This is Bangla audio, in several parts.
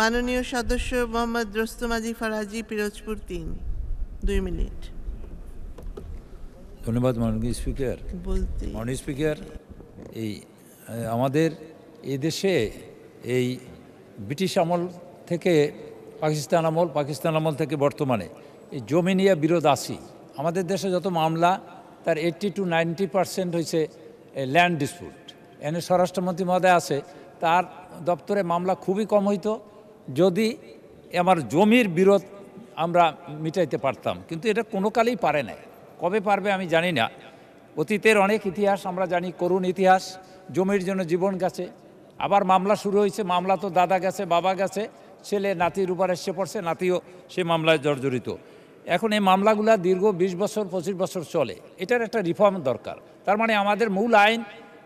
মাননীয় সদস্য মোহাম্মদ রোস্তম ফারাজি পিরোজপুর তিন দুই মিনিট ধন্যবাদ মাননীয় স্পিকার বলতে মাননীয় স্পিকার এই আমাদের এদেশে এই ব্রিটিশ আমল থেকে পাকিস্তান আমল পাকিস্তান আমল থেকে বর্তমানে এই জমি নিয়ে বিরোধ আসি আমাদের দেশে যত মামলা তার এইট্টি টু নাইনটি পার্সেন্ট হয়েছে ল্যান্ড ডিসপিউট এনে স্বরাষ্ট্রমন্ত্রী মহোদয় আছে তার দপ্তরে মামলা খুবই কম হইতো যদি আমার জমির বিরোধ আমরা মিটাইতে পারতাম কিন্তু এটা কোনো কালেই পারে না কবে পারবে আমি জানি না অতীতের অনেক ইতিহাস আমরা জানি করুণ ইতিহাস জমির জন্য জীবন গেছে আবার মামলা শুরু হয়েছে মামলা তো দাদা গেছে বাবা গেছে ছেলে নাতির উপর এসে পড়ছে নাতিও সে মামলায় জর্জরিত এখন এই মামলাগুলা দীর্ঘ ২০ বছর পঁচিশ বছর চলে এটার একটা রিফর্ম দরকার তার মানে আমাদের মূল আইন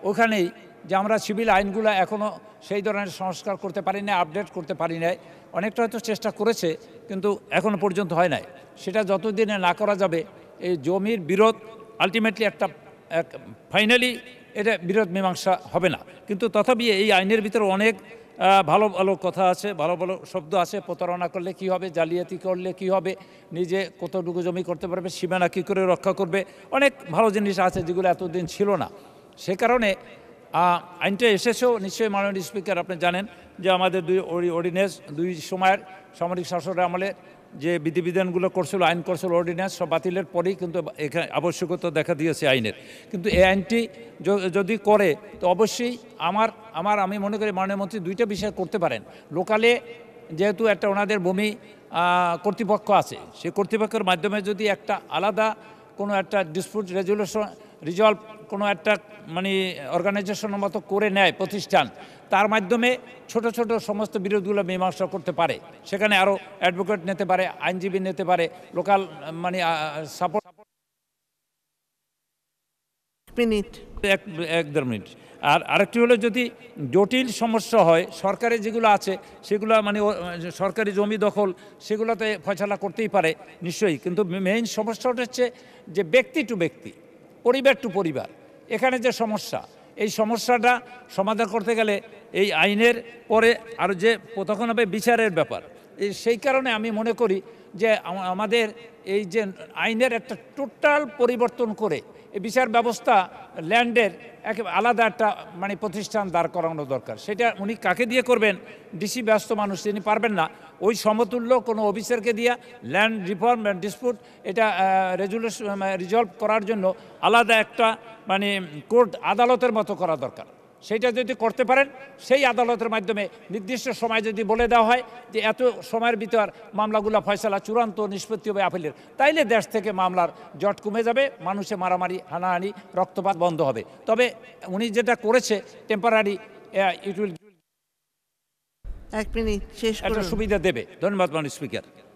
ওখানেই যে আমরা সিভিল আইনগুলো এখনও সেই ধরনের সংস্কার করতে পারি না আপডেট করতে পারি নাই অনেকটা হয়তো চেষ্টা করেছে কিন্তু এখনও পর্যন্ত হয় নাই সেটা যতদিনে না করা যাবে এই জমির বিরোধ আলটিমেটলি একটা এক ফাইনালি এটা বিরোধ মীমাংসা হবে না কিন্তু তথাপি এই আইনের ভিতরে অনেক ভালো ভালো কথা আছে ভালো ভালো শব্দ আছে প্রতারণা করলে কি হবে জালিয়াতি করলে কি হবে নিজে কতটুকু জমি করতে পারবে সীমানা কী করে রক্ষা করবে অনেক ভালো জিনিস আছে যেগুলো এতদিন ছিল না সে কারণে আইনটা এসেছেও নিশ্চয়ই মাননীয় স্পিকার আপনি জানেন যে আমাদের দুই অর্ডিনেন্স দুই সময়ের সামরিক শাসনের আমলে যে বিধিবিধানগুলো করছিল আইন করছিল অর্ডিনেন্স সব বাতিলের পরেই কিন্তু এখানে আবশ্যকতা দেখা দিয়েছে আইনের কিন্তু এই আইনটি যদি করে তো অবশ্যই আমার আমার আমি মনে করি মাননীয় মন্ত্রী দুইটা বিষয় করতে পারেন লোকালে যেহেতু একটা ওনাদের ভূমি কর্তৃপক্ষ আছে সেই কর্তৃপক্ষের মাধ্যমে যদি একটা আলাদা কোনো একটা ডিসপিউট রেজুলেশন রিজলভ কোনো একটা মানে অর্গানাইজেশনের মতো করে নেয় প্রতিষ্ঠান তার মাধ্যমে ছোট ছোট সমস্ত বিরোধগুলো মীমাংসা করতে পারে সেখানে আরও অ্যাডভোকেট নিতে পারে আইনজীবী নিতে পারে লোকাল মানে সাপোর্ট এক এক দেড় মিনিট আর আরেকটি হলো যদি জটিল সমস্যা হয় সরকারি যেগুলো আছে সেগুলো মানে সরকারি জমি দখল সেগুলোতে ফয়সলা করতেই পারে নিশ্চয়ই কিন্তু মেইন সমস্যাটা হচ্ছে যে ব্যক্তি টু ব্যক্তি পরিবার টু পরিবার এখানে যে সমস্যা এই সমস্যাটা সমাধান করতে গেলে এই আইনের পরে আর যে তখন হবে বিচারের ব্যাপার সেই কারণে আমি মনে করি যে আমাদের এই যে আইনের একটা টোটাল পরিবর্তন করে এই বিচার ব্যবস্থা ল্যান্ডের এক আলাদা একটা মানে প্রতিষ্ঠান দাঁড় করানো দরকার সেটা উনি কাকে দিয়ে করবেন ডিসি ব্যস্ত মানুষ তিনি পারবেন না ওই সমতুল্য কোনো অফিসারকে দিয়া ল্যান্ড রিফর্ম ডিসপুট এটা রেজুলেশন রিজলভ করার জন্য আলাদা একটা মানে কোর্ট আদালতের মতো করা দরকার সেটা যদি করতে পারেন সেই আদালতের মাধ্যমে নির্দিষ্ট সময় যদি বলে দেওয়া হয় যে এত সময়ের ভিতর মামলাগুলো ফয়সলা চূড়ান্ত নিষ্পত্তি হবে আপিলের তাইলে দেশ থেকে মামলার জট কমে যাবে মানুষে মারামারি হানাহানি রক্তপাত বন্ধ হবে তবে উনি যেটা করেছে টেম্পারারি ইট উইল এক মিনিট শেষ একটা সুবিধা দেবে ধন্যবাদ মানুষ স্পিকার